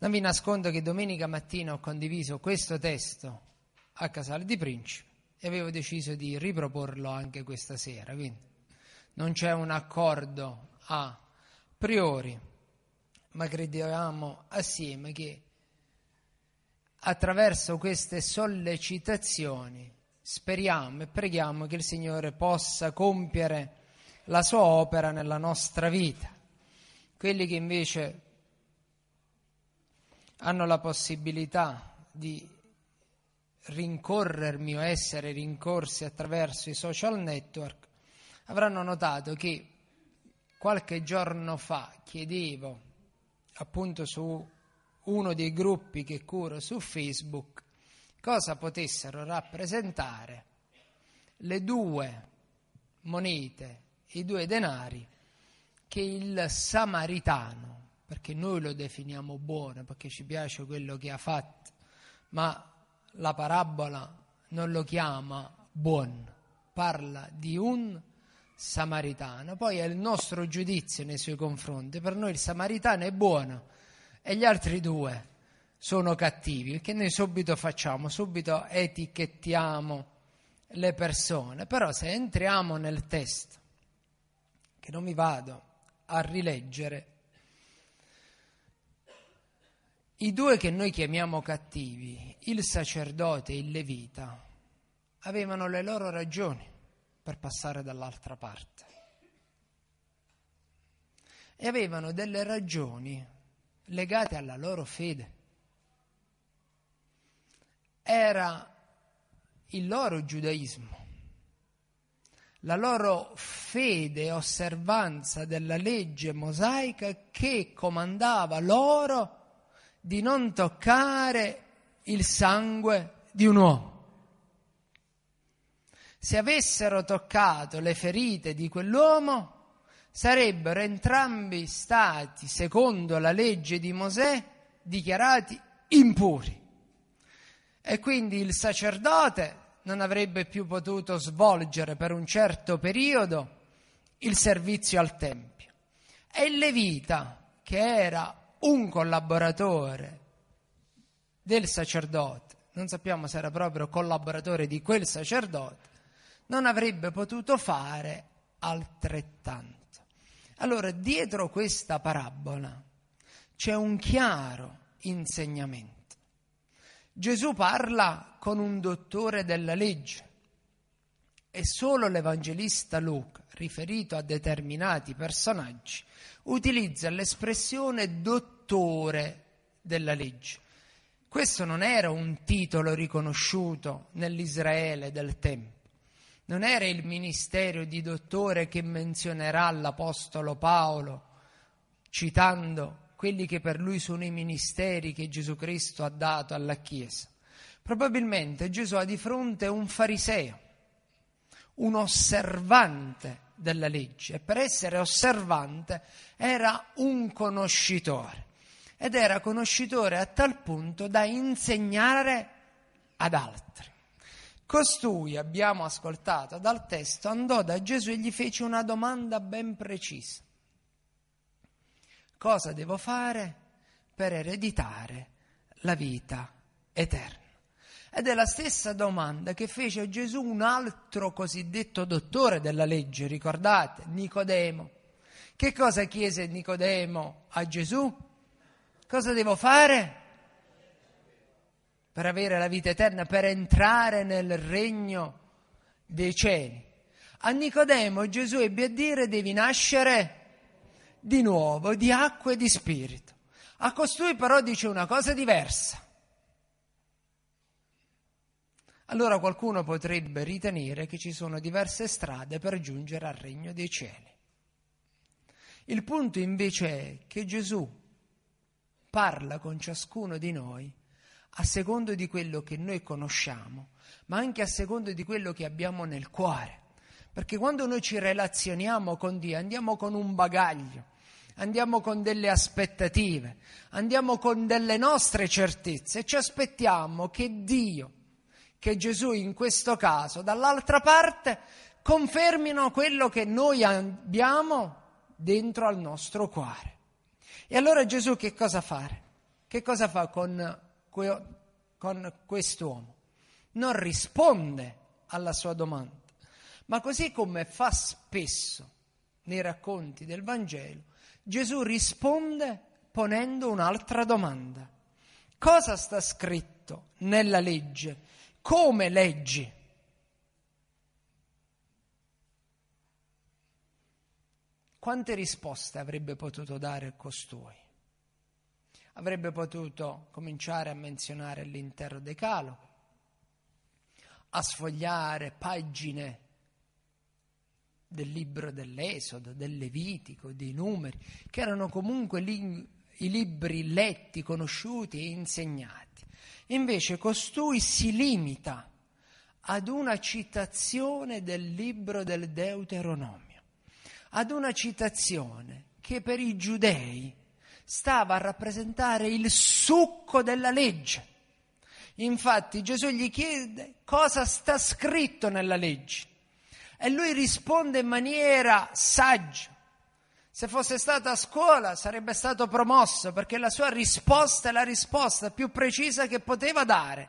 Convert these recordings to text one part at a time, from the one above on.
Non vi nascondo che domenica mattina ho condiviso questo testo a Casale di Principe e avevo deciso di riproporlo anche questa sera, quindi non c'è un accordo a priori, ma credevamo assieme che attraverso queste sollecitazioni speriamo e preghiamo che il Signore possa compiere la sua opera nella nostra vita. Quelli che invece hanno la possibilità di rincorrermi o essere rincorsi attraverso i social network, avranno notato che qualche giorno fa chiedevo appunto su uno dei gruppi che curo su Facebook cosa potessero rappresentare le due monete, i due denari che il samaritano perché noi lo definiamo buono, perché ci piace quello che ha fatto, ma la parabola non lo chiama buon, parla di un samaritano, poi è il nostro giudizio nei suoi confronti, per noi il samaritano è buono e gli altri due sono cattivi, che noi subito facciamo, subito etichettiamo le persone, però se entriamo nel testo, che non mi vado a rileggere, i due che noi chiamiamo cattivi, il sacerdote e il levita, avevano le loro ragioni per passare dall'altra parte e avevano delle ragioni legate alla loro fede. Era il loro giudaismo, la loro fede e osservanza della legge mosaica che comandava loro di non toccare il sangue di un uomo. Se avessero toccato le ferite di quell'uomo, sarebbero entrambi stati, secondo la legge di Mosè, dichiarati impuri. E quindi il sacerdote non avrebbe più potuto svolgere per un certo periodo il servizio al Tempio. E il Levita, che era un collaboratore del sacerdote, non sappiamo se era proprio collaboratore di quel sacerdote, non avrebbe potuto fare altrettanto. Allora, dietro questa parabola c'è un chiaro insegnamento. Gesù parla con un dottore della legge e solo l'Evangelista Luca, riferito a determinati personaggi, utilizza l'espressione dottore della legge. Questo non era un titolo riconosciuto nell'Israele del tempo. Non era il ministero di dottore che menzionerà l'Apostolo Paolo, citando quelli che per lui sono i ministeri che Gesù Cristo ha dato alla Chiesa. Probabilmente Gesù ha di fronte un fariseo un osservante della legge e per essere osservante era un conoscitore ed era conoscitore a tal punto da insegnare ad altri. Costui, abbiamo ascoltato dal testo, andò da Gesù e gli fece una domanda ben precisa. Cosa devo fare per ereditare la vita eterna? Ed è la stessa domanda che fece Gesù un altro cosiddetto dottore della legge, ricordate, Nicodemo. Che cosa chiese Nicodemo a Gesù? Cosa devo fare? Per avere la vita eterna, per entrare nel regno dei cieli. A Nicodemo Gesù ebbe a dire devi nascere di nuovo, di acqua e di spirito. A costui però dice una cosa diversa allora qualcuno potrebbe ritenere che ci sono diverse strade per giungere al regno dei cieli. Il punto invece è che Gesù parla con ciascuno di noi a secondo di quello che noi conosciamo, ma anche a secondo di quello che abbiamo nel cuore. Perché quando noi ci relazioniamo con Dio andiamo con un bagaglio, andiamo con delle aspettative, andiamo con delle nostre certezze e ci aspettiamo che Dio che Gesù in questo caso, dall'altra parte, confermino quello che noi abbiamo dentro al nostro cuore. E allora Gesù che cosa fa? Che cosa fa con, con quest'uomo? Non risponde alla sua domanda, ma così come fa spesso nei racconti del Vangelo, Gesù risponde ponendo un'altra domanda. Cosa sta scritto nella legge? come leggi. Quante risposte avrebbe potuto dare costui? Avrebbe potuto cominciare a menzionare l'intero decalogo, a sfogliare pagine del libro dell'Esodo, del Levitico, dei numeri, che erano comunque li, i libri letti, conosciuti e insegnati. Invece costui si limita ad una citazione del libro del Deuteronomio, ad una citazione che per i giudei stava a rappresentare il succo della legge. Infatti Gesù gli chiede cosa sta scritto nella legge e lui risponde in maniera saggia, se fosse stato a scuola sarebbe stato promosso perché la sua risposta è la risposta più precisa che poteva dare.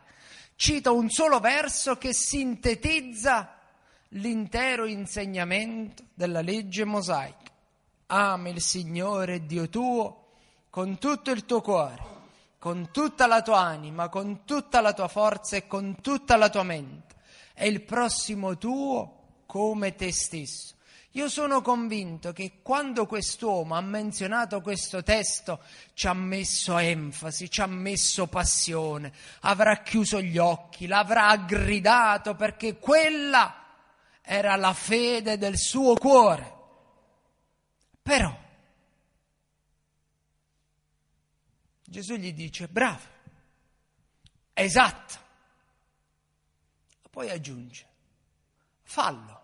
Cito un solo verso che sintetizza l'intero insegnamento della legge mosaica. Ami il Signore Dio tuo con tutto il tuo cuore, con tutta la tua anima, con tutta la tua forza e con tutta la tua mente. E il prossimo tuo come te stesso. Io sono convinto che quando quest'uomo ha menzionato questo testo ci ha messo enfasi, ci ha messo passione, avrà chiuso gli occhi, l'avrà gridato perché quella era la fede del suo cuore. Però Gesù gli dice bravo, esatto, poi aggiunge fallo.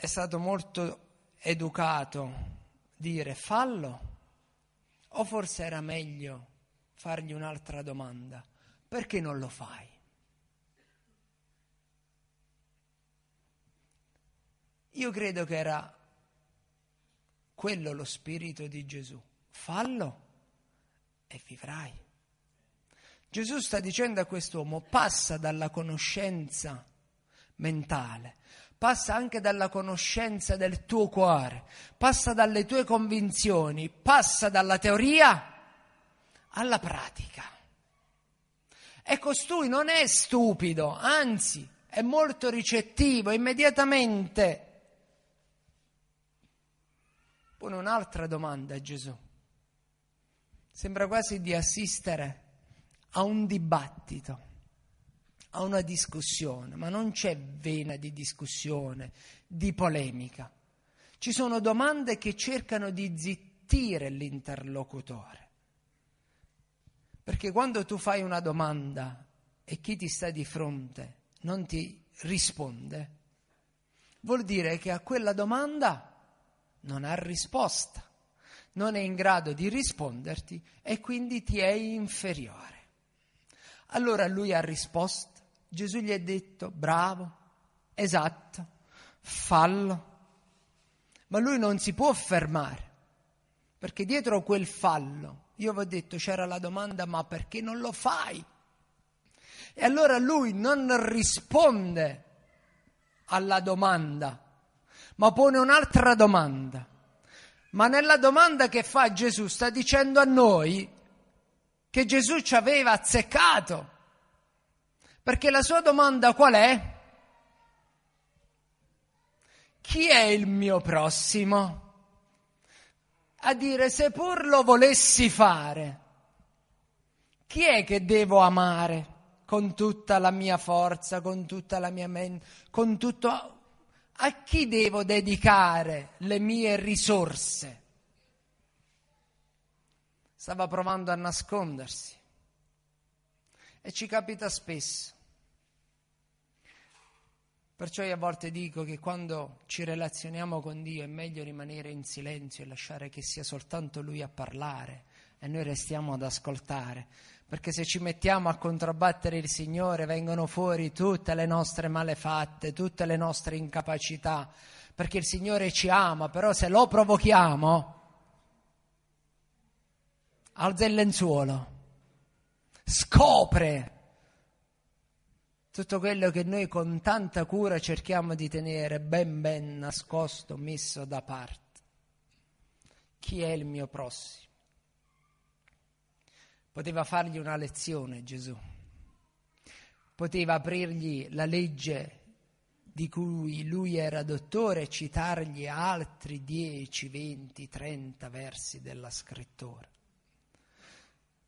è stato molto educato dire fallo o forse era meglio fargli un'altra domanda, perché non lo fai? Io credo che era quello lo spirito di Gesù, fallo e vivrai. Gesù sta dicendo a quest'uomo, passa dalla conoscenza mentale, passa anche dalla conoscenza del tuo cuore, passa dalle tue convinzioni, passa dalla teoria alla pratica. E costui non è stupido, anzi è molto ricettivo, immediatamente. Pone un'altra domanda a Gesù. Sembra quasi di assistere a un dibattito a una discussione, ma non c'è vena di discussione, di polemica. Ci sono domande che cercano di zittire l'interlocutore. Perché quando tu fai una domanda e chi ti sta di fronte non ti risponde, vuol dire che a quella domanda non ha risposta, non è in grado di risponderti e quindi ti è inferiore. Allora lui ha risposto Gesù gli ha detto, bravo, esatto, fallo. Ma lui non si può fermare, perché dietro quel fallo, io vi ho detto, c'era la domanda, ma perché non lo fai? E allora lui non risponde alla domanda, ma pone un'altra domanda. Ma nella domanda che fa Gesù sta dicendo a noi che Gesù ci aveva azzeccato perché la sua domanda qual è? Chi è il mio prossimo? A dire, seppur lo volessi fare, chi è che devo amare con tutta la mia forza, con tutta la mia mente, con tutto... A chi devo dedicare le mie risorse? Stava provando a nascondersi e ci capita spesso. Perciò io a volte dico che quando ci relazioniamo con Dio è meglio rimanere in silenzio e lasciare che sia soltanto Lui a parlare e noi restiamo ad ascoltare, perché se ci mettiamo a controbattere il Signore vengono fuori tutte le nostre malefatte, tutte le nostre incapacità, perché il Signore ci ama, però se lo provochiamo alza il lenzuolo, scopre tutto quello che noi con tanta cura cerchiamo di tenere ben ben nascosto, messo da parte. Chi è il mio prossimo? Poteva fargli una lezione Gesù, poteva aprirgli la legge di cui lui era dottore e citargli altri 10, 20, 30 versi della scrittura,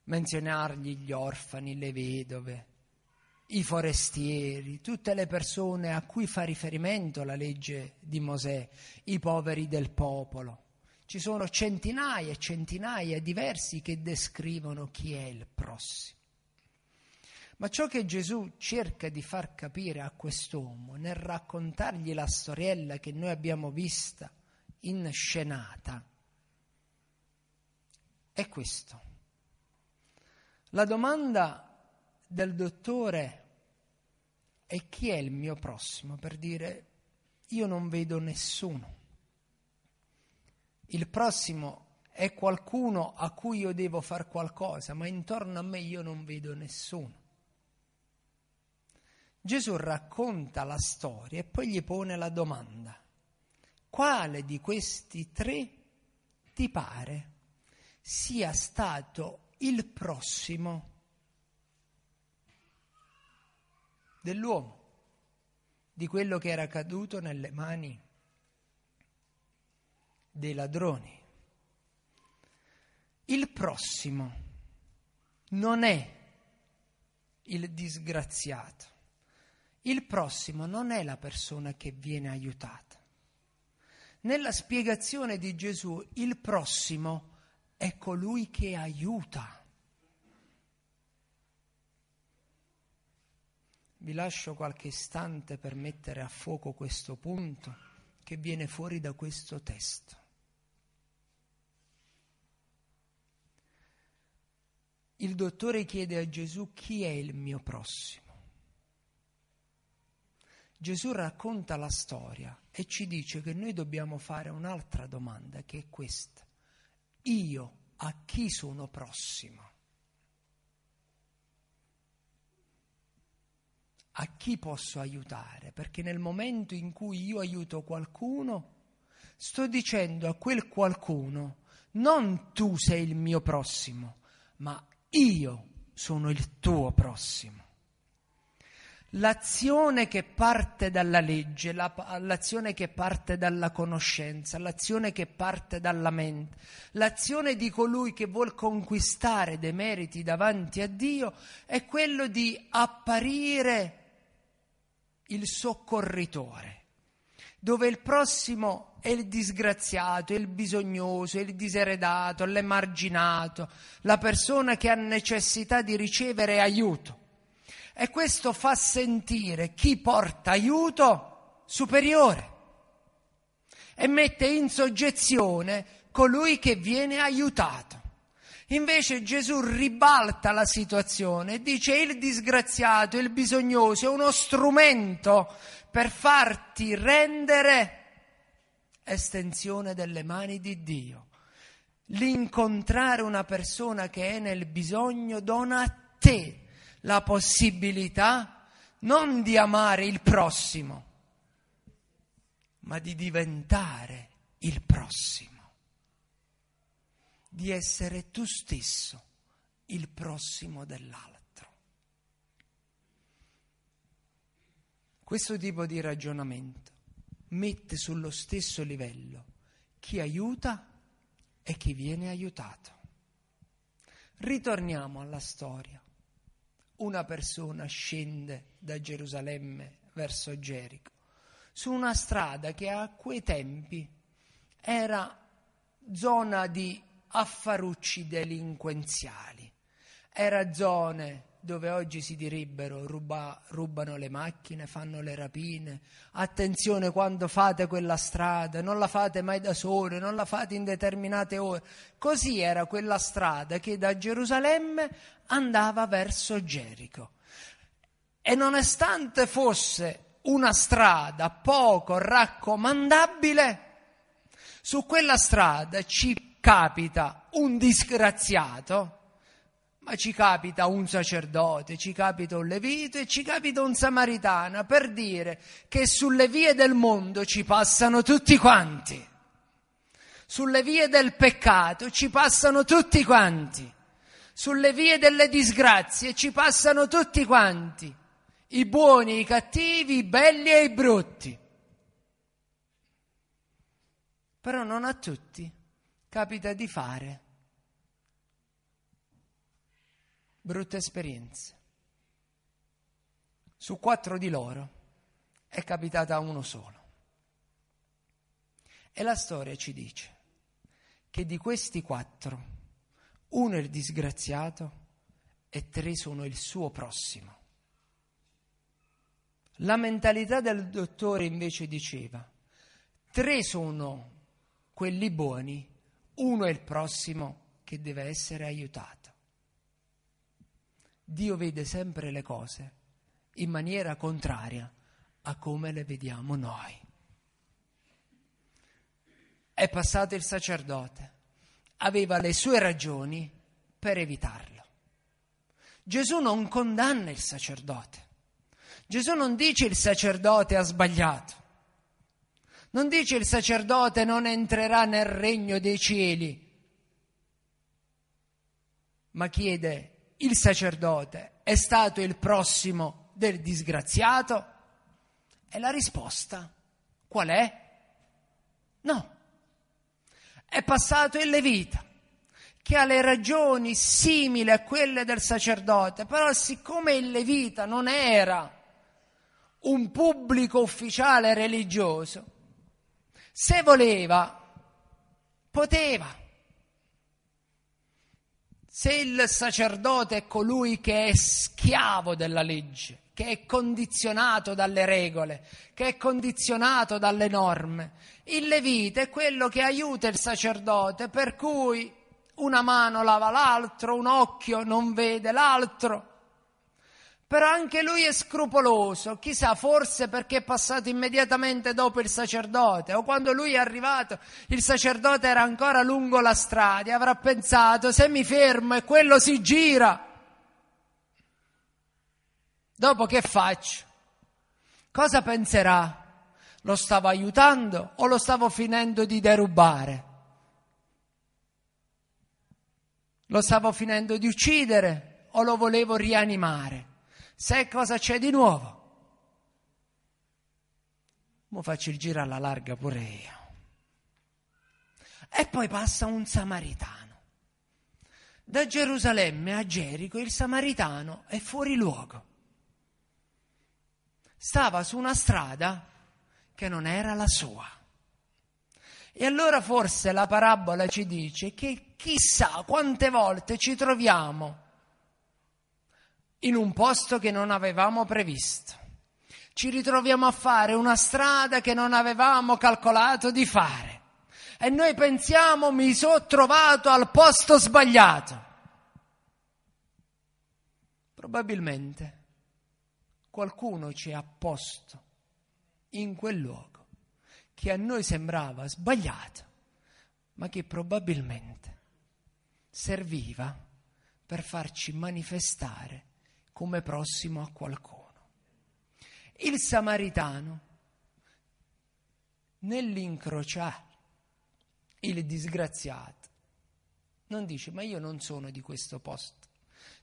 menzionargli gli orfani, le vedove, i forestieri, tutte le persone a cui fa riferimento la legge di Mosè, i poveri del popolo. Ci sono centinaia e centinaia di versi che descrivono chi è il prossimo. Ma ciò che Gesù cerca di far capire a quest'uomo nel raccontargli la storiella che noi abbiamo vista in scenata è questo. La domanda del dottore e chi è il mio prossimo per dire io non vedo nessuno. Il prossimo è qualcuno a cui io devo fare qualcosa, ma intorno a me io non vedo nessuno. Gesù racconta la storia e poi gli pone la domanda, quale di questi tre ti pare sia stato il prossimo dell'uomo, di quello che era caduto nelle mani dei ladroni. Il prossimo non è il disgraziato, il prossimo non è la persona che viene aiutata. Nella spiegazione di Gesù, il prossimo è colui che aiuta. Vi lascio qualche istante per mettere a fuoco questo punto che viene fuori da questo testo. Il dottore chiede a Gesù chi è il mio prossimo. Gesù racconta la storia e ci dice che noi dobbiamo fare un'altra domanda che è questa. Io a chi sono prossimo? a chi posso aiutare, perché nel momento in cui io aiuto qualcuno, sto dicendo a quel qualcuno, non tu sei il mio prossimo, ma io sono il tuo prossimo. L'azione che parte dalla legge, la, l'azione che parte dalla conoscenza, l'azione che parte dalla mente, l'azione di colui che vuol conquistare dei meriti davanti a Dio è quello di apparire il soccorritore, dove il prossimo è il disgraziato, il bisognoso, il diseredato, l'emarginato, la persona che ha necessità di ricevere aiuto. E questo fa sentire chi porta aiuto superiore e mette in soggezione colui che viene aiutato. Invece Gesù ribalta la situazione e dice il disgraziato, il bisognoso è uno strumento per farti rendere estensione delle mani di Dio. L'incontrare una persona che è nel bisogno dona a te la possibilità non di amare il prossimo, ma di diventare il prossimo di essere tu stesso il prossimo dell'altro. Questo tipo di ragionamento mette sullo stesso livello chi aiuta e chi viene aiutato. Ritorniamo alla storia. Una persona scende da Gerusalemme verso Gerico su una strada che a quei tempi era zona di affarucci delinquenziali. Era zone dove oggi si direbbero ruba, rubano le macchine, fanno le rapine. Attenzione quando fate quella strada, non la fate mai da sole, non la fate in determinate ore. Così era quella strada che da Gerusalemme andava verso Gerico. E nonostante fosse una strada poco raccomandabile, su quella strada ci capita un disgraziato, ma ci capita un sacerdote, ci capita un levito e ci capita un samaritano per dire che sulle vie del mondo ci passano tutti quanti. Sulle vie del peccato ci passano tutti quanti. Sulle vie delle disgrazie ci passano tutti quanti. I buoni, i cattivi, i belli e i brutti. Però non a tutti capita di fare brutte esperienze. Su quattro di loro è capitata uno solo. E la storia ci dice che di questi quattro, uno è il disgraziato e tre sono il suo prossimo. La mentalità del dottore invece diceva, tre sono quelli buoni uno è il prossimo che deve essere aiutato. Dio vede sempre le cose in maniera contraria a come le vediamo noi. È passato il sacerdote, aveva le sue ragioni per evitarlo. Gesù non condanna il sacerdote. Gesù non dice il sacerdote ha sbagliato. Non dice il sacerdote non entrerà nel regno dei cieli, ma chiede il sacerdote è stato il prossimo del disgraziato? E la risposta qual è? No. È passato il levita, che ha le ragioni simili a quelle del sacerdote, però siccome il levita non era un pubblico ufficiale religioso, se voleva, poteva. Se il sacerdote è colui che è schiavo della legge, che è condizionato dalle regole, che è condizionato dalle norme, il levite è quello che aiuta il sacerdote, per cui una mano lava l'altro, un occhio non vede l'altro però anche lui è scrupoloso, chissà, forse perché è passato immediatamente dopo il sacerdote o quando lui è arrivato il sacerdote era ancora lungo la strada e avrà pensato se mi fermo e quello si gira, dopo che faccio? Cosa penserà? Lo stavo aiutando o lo stavo finendo di derubare? Lo stavo finendo di uccidere o lo volevo rianimare? sai cosa c'è di nuovo? Mo faccio il giro alla larga pure io. E poi passa un samaritano. Da Gerusalemme a Gerico il samaritano è fuori luogo. Stava su una strada che non era la sua. E allora forse la parabola ci dice che chissà quante volte ci troviamo in un posto che non avevamo previsto. Ci ritroviamo a fare una strada che non avevamo calcolato di fare. E noi pensiamo mi sono trovato al posto sbagliato. Probabilmente qualcuno ci ha posto in quel luogo che a noi sembrava sbagliato, ma che probabilmente serviva per farci manifestare come prossimo a qualcuno. Il samaritano, nell'incrociare il disgraziato, non dice ma io non sono di questo posto,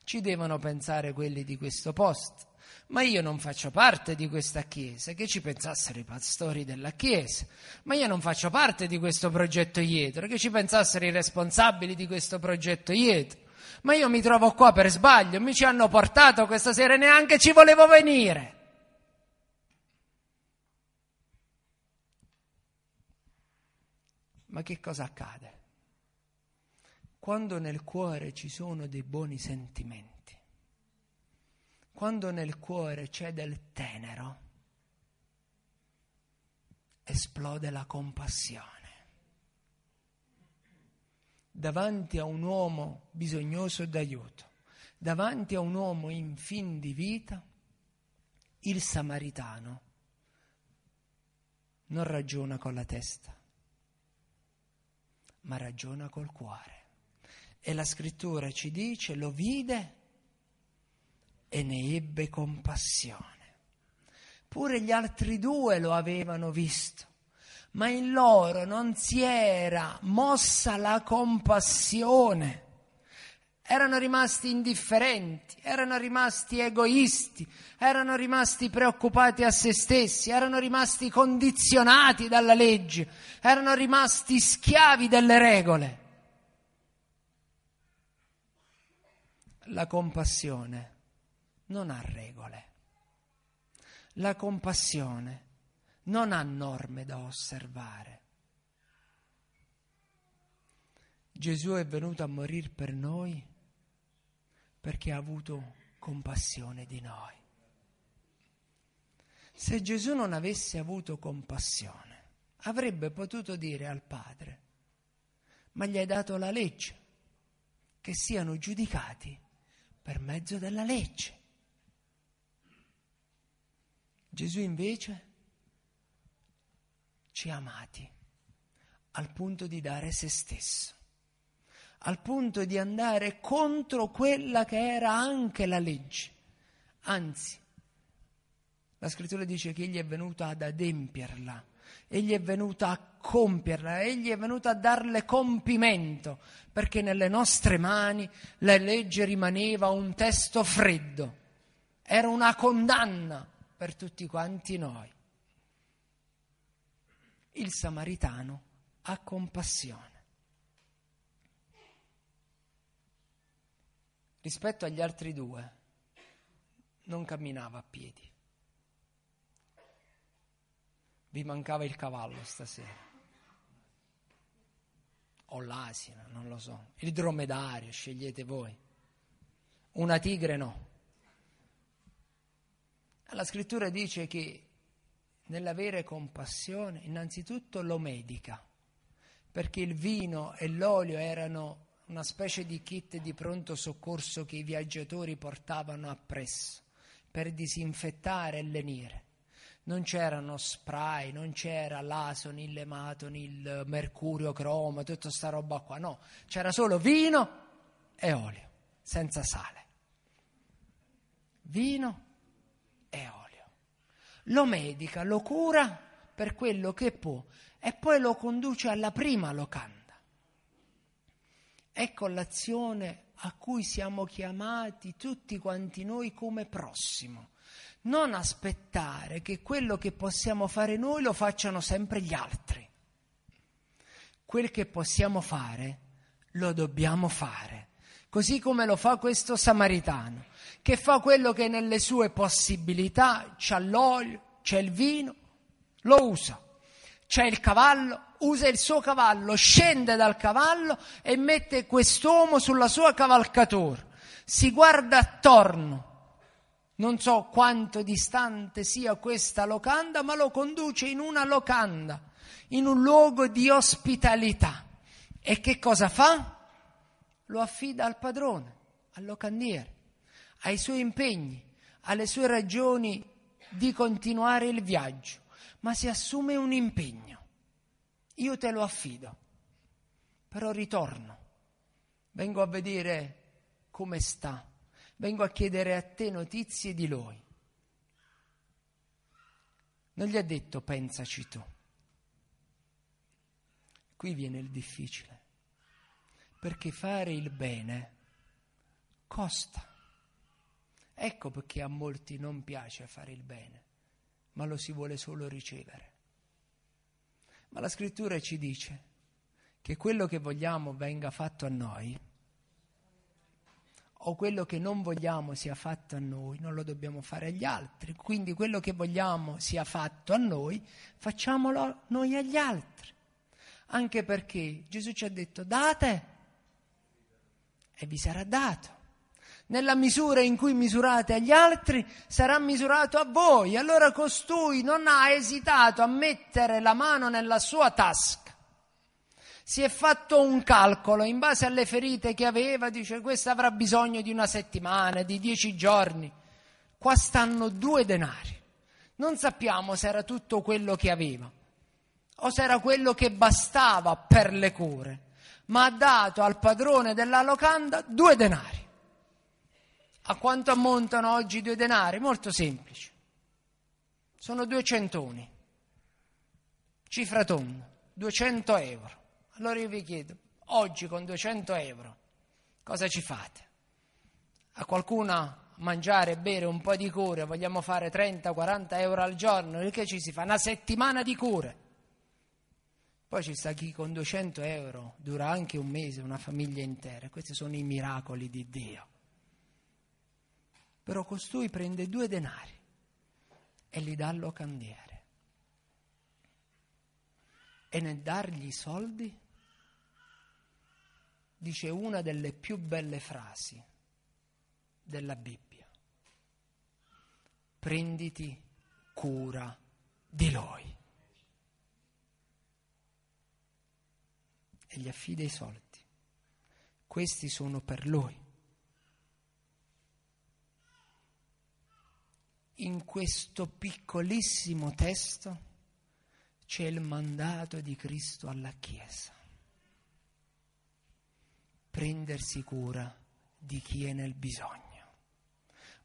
ci devono pensare quelli di questo posto, ma io non faccio parte di questa chiesa, che ci pensassero i pastori della chiesa, ma io non faccio parte di questo progetto dietro, che ci pensassero i responsabili di questo progetto dietro ma io mi trovo qua per sbaglio, mi ci hanno portato questa sera e neanche ci volevo venire. Ma che cosa accade? Quando nel cuore ci sono dei buoni sentimenti, quando nel cuore c'è del tenero, esplode la compassione davanti a un uomo bisognoso d'aiuto, davanti a un uomo in fin di vita, il samaritano non ragiona con la testa, ma ragiona col cuore. E la scrittura ci dice, lo vide e ne ebbe compassione. Pure gli altri due lo avevano visto ma in loro non si era mossa la compassione. Erano rimasti indifferenti, erano rimasti egoisti, erano rimasti preoccupati a se stessi, erano rimasti condizionati dalla legge, erano rimasti schiavi delle regole. La compassione non ha regole. La compassione non ha norme da osservare. Gesù è venuto a morire per noi perché ha avuto compassione di noi. Se Gesù non avesse avuto compassione, avrebbe potuto dire al Padre, ma gli hai dato la legge, che siano giudicati per mezzo della legge. Gesù invece ci ha amati al punto di dare se stesso, al punto di andare contro quella che era anche la legge. Anzi, la scrittura dice che egli è venuto ad adempierla, egli è venuto a compierla, egli è venuto a darle compimento, perché nelle nostre mani la legge rimaneva un testo freddo, era una condanna per tutti quanti noi il samaritano ha compassione. Rispetto agli altri due, non camminava a piedi. Vi mancava il cavallo stasera. O l'asina, non lo so. Il dromedario, scegliete voi. Una tigre no. La scrittura dice che nell'avere compassione, innanzitutto lo medica, perché il vino e l'olio erano una specie di kit di pronto soccorso che i viaggiatori portavano appresso per disinfettare e lenire. Non c'erano spray, non c'era l'ason, il lematon, il mercurio cromo, tutta sta roba qua, no, c'era solo vino e olio, senza sale. Vino e olio lo medica, lo cura per quello che può e poi lo conduce alla prima locanda. Ecco l'azione a cui siamo chiamati tutti quanti noi come prossimo. Non aspettare che quello che possiamo fare noi lo facciano sempre gli altri. Quel che possiamo fare lo dobbiamo fare così come lo fa questo samaritano, che fa quello che nelle sue possibilità, c'è l'olio, c'è il vino, lo usa, c'è il cavallo, usa il suo cavallo, scende dal cavallo e mette quest'uomo sulla sua cavalcatura, si guarda attorno, non so quanto distante sia questa locanda, ma lo conduce in una locanda, in un luogo di ospitalità. E che cosa fa? lo affida al padrone, al locandiere, ai suoi impegni, alle sue ragioni di continuare il viaggio, ma si assume un impegno. Io te lo affido, però ritorno, vengo a vedere come sta, vengo a chiedere a te notizie di lui. Non gli ha detto pensaci tu. Qui viene il difficile perché fare il bene costa. Ecco perché a molti non piace fare il bene, ma lo si vuole solo ricevere. Ma la scrittura ci dice che quello che vogliamo venga fatto a noi, o quello che non vogliamo sia fatto a noi, non lo dobbiamo fare agli altri. Quindi quello che vogliamo sia fatto a noi, facciamolo noi agli altri. Anche perché Gesù ci ha detto date e vi sarà dato. Nella misura in cui misurate agli altri, sarà misurato a voi. Allora costui non ha esitato a mettere la mano nella sua tasca. Si è fatto un calcolo in base alle ferite che aveva, dice questa avrà bisogno di una settimana, di dieci giorni. Qua stanno due denari. Non sappiamo se era tutto quello che aveva o se era quello che bastava per le cure ma ha dato al padrone della locanda due denari. A quanto ammontano oggi due denari? Molto semplice. Sono due centoni, cifra tonda, 200 euro. Allora io vi chiedo, oggi con 200 euro cosa ci fate? A qualcuno mangiare, bere un po' di cure, vogliamo fare 30-40 euro al giorno, il che ci si fa? Una settimana di cure. Poi ci sta chi con 200 euro dura anche un mese, una famiglia intera. Questi sono i miracoli di Dio. Però costui prende due denari e li dà al locandiere. E nel dargli i soldi dice una delle più belle frasi della Bibbia. Prenditi cura di lui. e gli affida i soldi. Questi sono per lui. In questo piccolissimo testo c'è il mandato di Cristo alla Chiesa. Prendersi cura di chi è nel bisogno,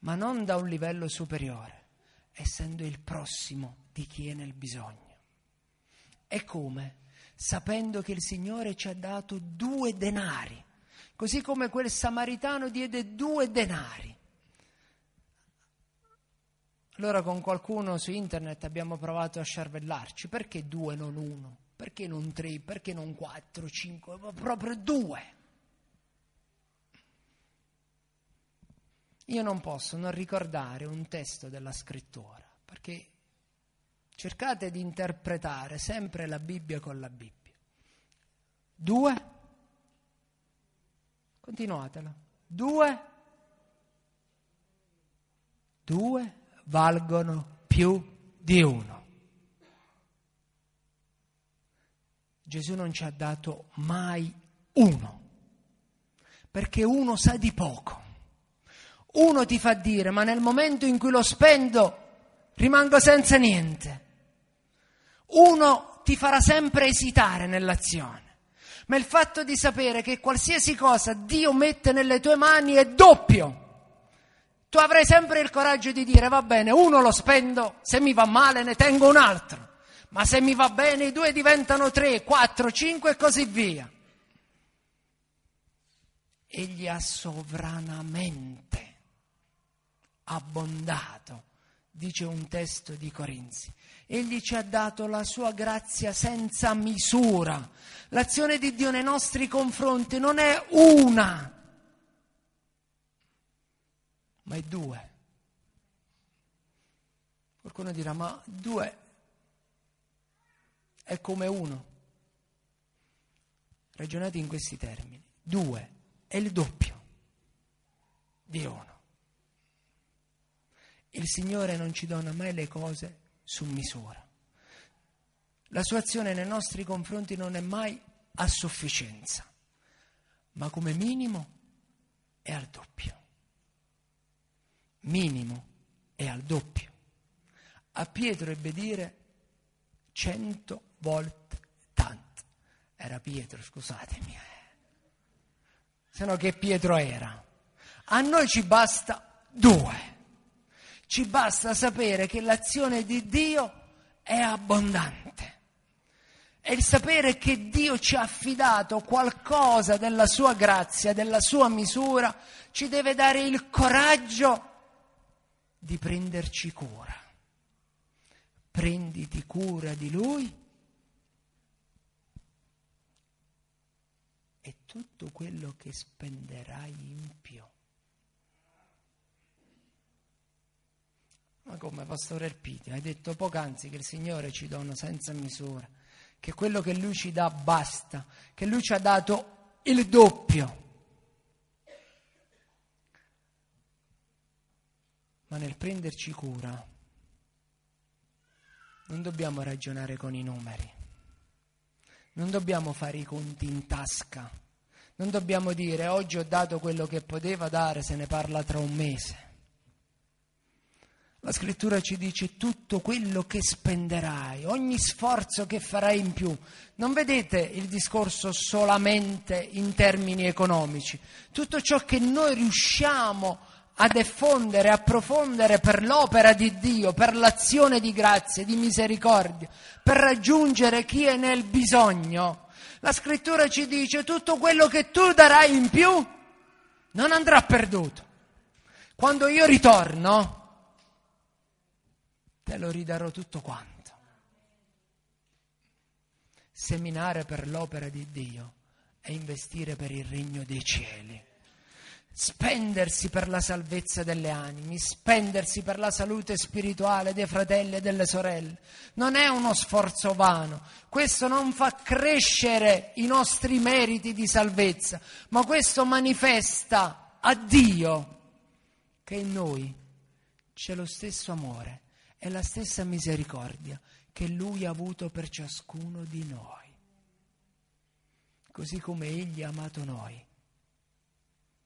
ma non da un livello superiore, essendo il prossimo di chi è nel bisogno. E come? sapendo che il Signore ci ha dato due denari, così come quel samaritano diede due denari. Allora con qualcuno su internet abbiamo provato a scervellarci, perché due non uno? Perché non tre? Perché non quattro, cinque? Ma proprio due. Io non posso non ricordare un testo della scrittura, perché Cercate di interpretare sempre la Bibbia con la Bibbia. Due. Continuatela. Due. Due valgono più di uno. Gesù non ci ha dato mai uno, perché uno sa di poco. Uno ti fa dire, ma nel momento in cui lo spendo rimango senza niente. Uno ti farà sempre esitare nell'azione, ma il fatto di sapere che qualsiasi cosa Dio mette nelle tue mani è doppio. Tu avrai sempre il coraggio di dire va bene, uno lo spendo, se mi va male ne tengo un altro, ma se mi va bene i due diventano tre, quattro, cinque e così via. Egli ha sovranamente abbondato dice un testo di Corinzi. Egli ci ha dato la sua grazia senza misura. L'azione di Dio nei nostri confronti non è una, ma è due. Qualcuno dirà, ma due è come uno. Ragionate in questi termini. Due è il doppio di uno. Il Signore non ci dona mai le cose su misura. La sua azione nei nostri confronti non è mai a sufficienza, ma come minimo è al doppio. Minimo è al doppio. A Pietro ebbe dire cento volte tanto. Era Pietro, scusatemi. Eh. Se no che Pietro era. A noi ci basta due. Ci basta sapere che l'azione di Dio è abbondante. E il sapere che Dio ci ha affidato qualcosa della sua grazia, della sua misura, ci deve dare il coraggio di prenderci cura. Prenditi cura di Lui e tutto quello che spenderai in più. Ma come, Pastore Erpiti, hai detto poc'anzi che il Signore ci dona senza misura, che quello che Lui ci dà basta, che Lui ci ha dato il doppio. Ma nel prenderci cura non dobbiamo ragionare con i numeri, non dobbiamo fare i conti in tasca, non dobbiamo dire oggi ho dato quello che poteva dare, se ne parla tra un mese. La scrittura ci dice tutto quello che spenderai, ogni sforzo che farai in più. Non vedete il discorso solamente in termini economici. Tutto ciò che noi riusciamo a diffondere, a profondere per l'opera di Dio, per l'azione di grazia, di misericordia, per raggiungere chi è nel bisogno. La scrittura ci dice tutto quello che tu darai in più non andrà perduto. Quando io ritorno, te lo ridarò tutto quanto. Seminare per l'opera di Dio è investire per il regno dei cieli spendersi per la salvezza delle anime, spendersi per la salute spirituale dei fratelli e delle sorelle. Non è uno sforzo vano, questo non fa crescere i nostri meriti di salvezza, ma questo manifesta a Dio che in noi c'è lo stesso amore è la stessa misericordia che Lui ha avuto per ciascuno di noi, così come Egli ha amato noi.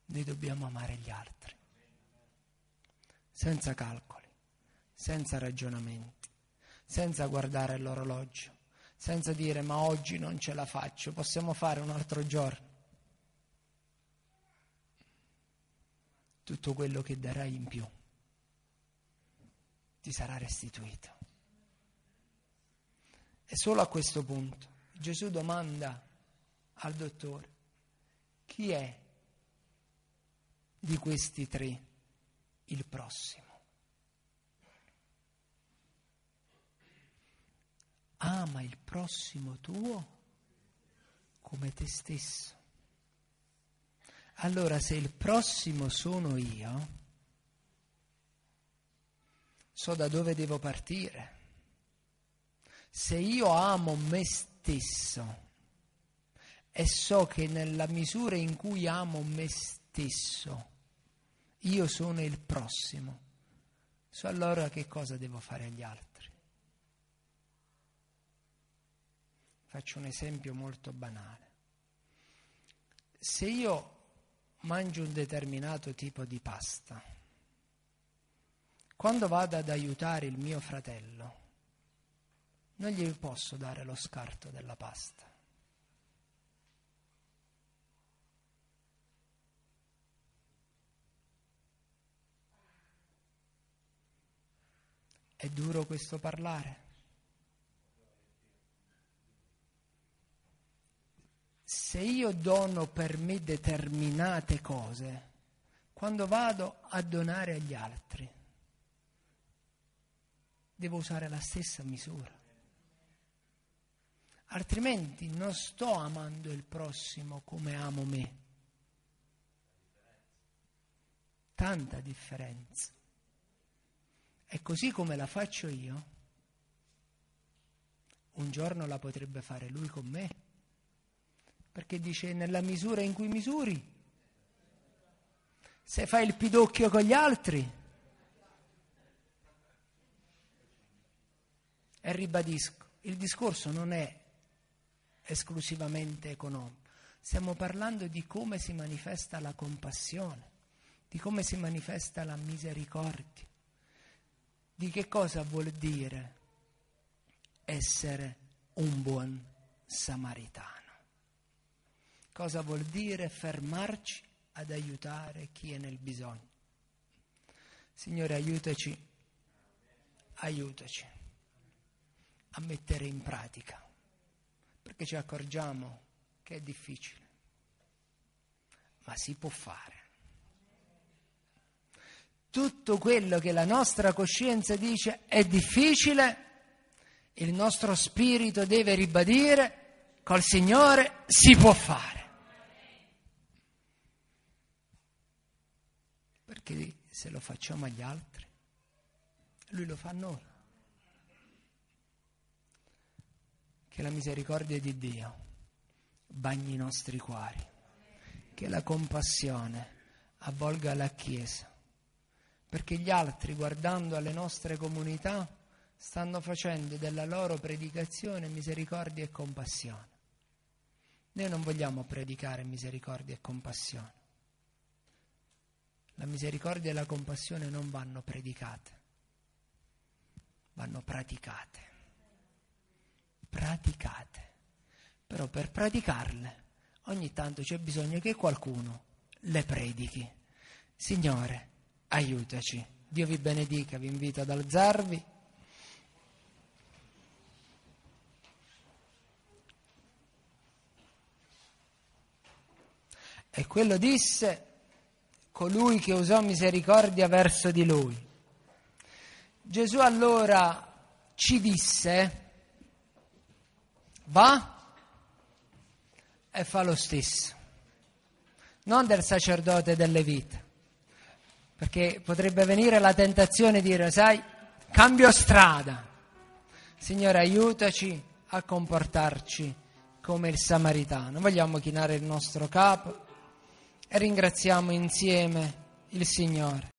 Noi dobbiamo amare gli altri, senza calcoli, senza ragionamenti, senza guardare l'orologio, senza dire ma oggi non ce la faccio, possiamo fare un altro giorno. Tutto quello che darai in più ti sarà restituito. E solo a questo punto Gesù domanda al dottore, chi è di questi tre il prossimo? Ama il prossimo tuo come te stesso. Allora se il prossimo sono io, so da dove devo partire. Se io amo me stesso e so che nella misura in cui amo me stesso, io sono il prossimo, so allora che cosa devo fare agli altri. Faccio un esempio molto banale. Se io mangio un determinato tipo di pasta, quando vado ad aiutare il mio fratello, non gli posso dare lo scarto della pasta. È duro questo parlare. Se io dono per me determinate cose, quando vado a donare agli altri, devo usare la stessa misura. Altrimenti non sto amando il prossimo come amo me. Tanta differenza. E così come la faccio io, un giorno la potrebbe fare lui con me. Perché dice nella misura in cui misuri. Se fai il pidocchio con gli altri, E ribadisco, il discorso non è esclusivamente economico, stiamo parlando di come si manifesta la compassione, di come si manifesta la misericordia, di che cosa vuol dire essere un buon samaritano, cosa vuol dire fermarci ad aiutare chi è nel bisogno. Signore, aiutaci, aiutaci a mettere in pratica, perché ci accorgiamo che è difficile, ma si può fare. Tutto quello che la nostra coscienza dice è difficile, il nostro spirito deve ribadire col Signore si può fare. Perché se lo facciamo agli altri, Lui lo fa a noi. Che la misericordia di Dio bagni i nostri cuori, che la compassione avvolga la Chiesa, perché gli altri, guardando alle nostre comunità, stanno facendo della loro predicazione misericordia e compassione. Noi non vogliamo predicare misericordia e compassione. La misericordia e la compassione non vanno predicate, vanno praticate praticate. Però per praticarle ogni tanto c'è bisogno che qualcuno le predichi. Signore, aiutaci. Dio vi benedica, vi invito ad alzarvi. E quello disse colui che usò misericordia verso di lui. Gesù allora ci disse, va e fa lo stesso, non del sacerdote delle vite, perché potrebbe venire la tentazione di dire, sai, cambio strada. Signore, aiutaci a comportarci come il samaritano. Vogliamo chinare il nostro capo e ringraziamo insieme il Signore.